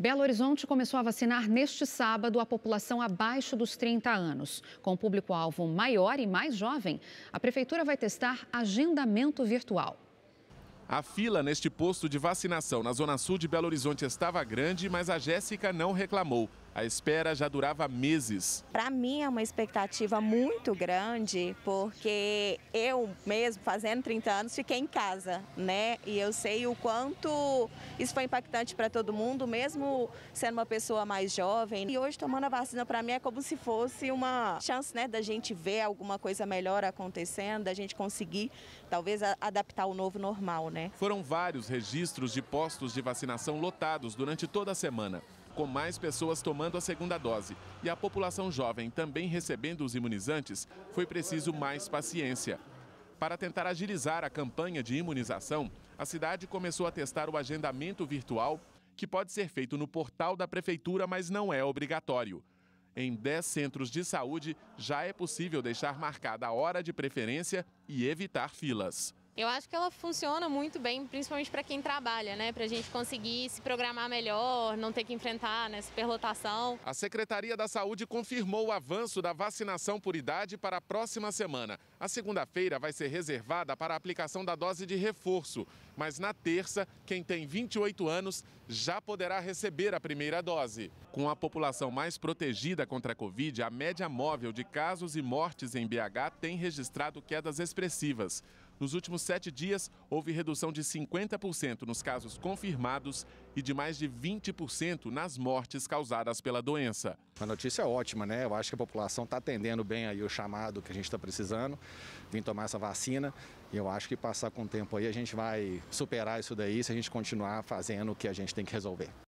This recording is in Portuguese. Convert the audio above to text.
Belo Horizonte começou a vacinar neste sábado a população abaixo dos 30 anos. Com público-alvo maior e mais jovem, a Prefeitura vai testar agendamento virtual. A fila neste posto de vacinação na Zona Sul de Belo Horizonte estava grande, mas a Jéssica não reclamou. A espera já durava meses. Para mim é uma expectativa muito grande, porque eu mesmo, fazendo 30 anos, fiquei em casa, né? E eu sei o quanto isso foi impactante para todo mundo, mesmo sendo uma pessoa mais jovem. E hoje tomando a vacina para mim é como se fosse uma chance, né, da gente ver alguma coisa melhor acontecendo, da gente conseguir talvez adaptar o novo normal, né? Foram vários registros de postos de vacinação lotados durante toda a semana com mais pessoas tomando a segunda dose e a população jovem também recebendo os imunizantes, foi preciso mais paciência. Para tentar agilizar a campanha de imunização, a cidade começou a testar o agendamento virtual, que pode ser feito no portal da prefeitura, mas não é obrigatório. Em 10 centros de saúde, já é possível deixar marcada a hora de preferência e evitar filas. Eu acho que ela funciona muito bem, principalmente para quem trabalha, né? Para a gente conseguir se programar melhor, não ter que enfrentar né, superlotação. A Secretaria da Saúde confirmou o avanço da vacinação por idade para a próxima semana. A segunda-feira vai ser reservada para a aplicação da dose de reforço, mas na terça, quem tem 28 anos já poderá receber a primeira dose. Com a população mais protegida contra a Covid, a média móvel de casos e mortes em BH tem registrado quedas expressivas. Nos últimos sete dias, houve redução de 50% nos casos confirmados e de mais de 20% nas mortes causadas pela doença. A notícia é ótima, né? Eu acho que a população está atendendo bem aí o chamado que a gente está precisando, vim tomar essa vacina. E eu acho que passar com o tempo aí a gente vai superar isso daí se a gente continuar fazendo o que a gente tem que resolver.